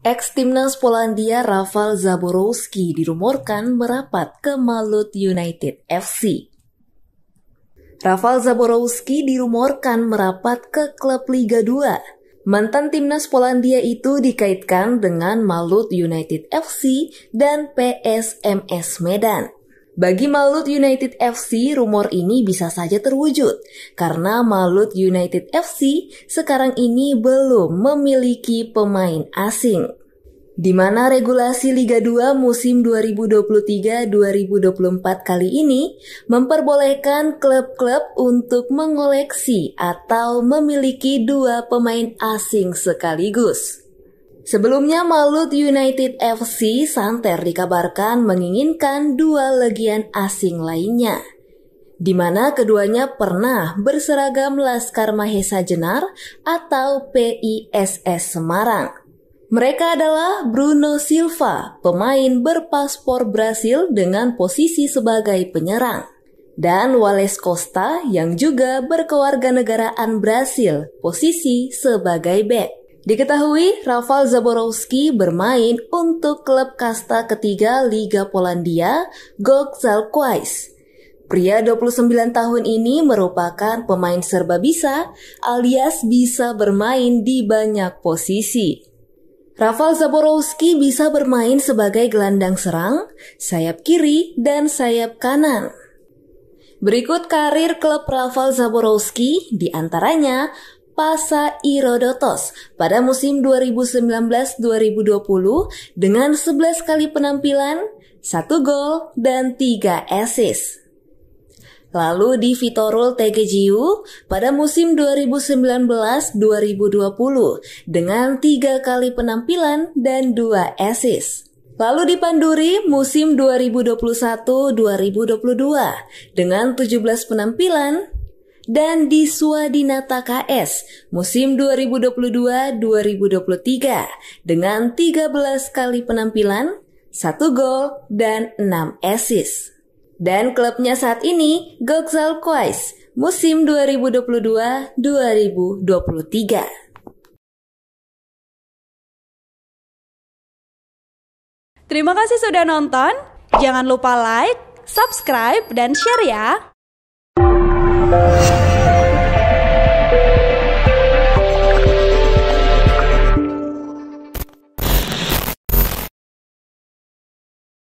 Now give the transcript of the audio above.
Ex-timnas Polandia Rafal Zaborowski dirumorkan merapat ke Malut United FC. Rafal Zaborowski dirumorkan merapat ke klub Liga 2. Mantan timnas Polandia itu dikaitkan dengan Malut United FC dan PSMS Medan. Bagi Malut United FC, rumor ini bisa saja terwujud karena Malut United FC sekarang ini belum memiliki pemain asing. Di mana regulasi Liga 2 musim 2023-2024 kali ini memperbolehkan klub-klub untuk mengoleksi atau memiliki dua pemain asing sekaligus. Sebelumnya Malut United FC Santer dikabarkan menginginkan dua legian asing lainnya, di mana keduanya pernah berseragam Laskar Mahesa Jenar atau PISS Semarang. Mereka adalah Bruno Silva, pemain berpaspor Brasil dengan posisi sebagai penyerang, dan Wales Costa yang juga berkewarganegaraan Brasil, posisi sebagai back. Diketahui, Rafal Zaborowski bermain untuk klub kasta ketiga Liga Polandia, Gok Kwais. Pria 29 tahun ini merupakan pemain serba bisa alias bisa bermain di banyak posisi. Rafal Zaborowski bisa bermain sebagai gelandang serang, sayap kiri, dan sayap kanan. Berikut karir klub Rafal Zaborowski, diantaranya. Pasa Irodotos pada musim 2019-2020 dengan 11 kali penampilan, 1 gol, dan 3 assist. Lalu di Vitorul Tegejiu pada musim 2019-2020 dengan 3 kali penampilan dan 2 assist. Lalu di Panduri musim 2021-2022 dengan 17 penampilan, dan di Swadinata KS musim 2022-2023 dengan 13 kali penampilan, 1 gol, dan 6 assist. Dan klubnya saat ini Goxal Kwais musim 2022-2023. Terima kasih sudah nonton. Jangan lupa like, subscribe, dan share ya.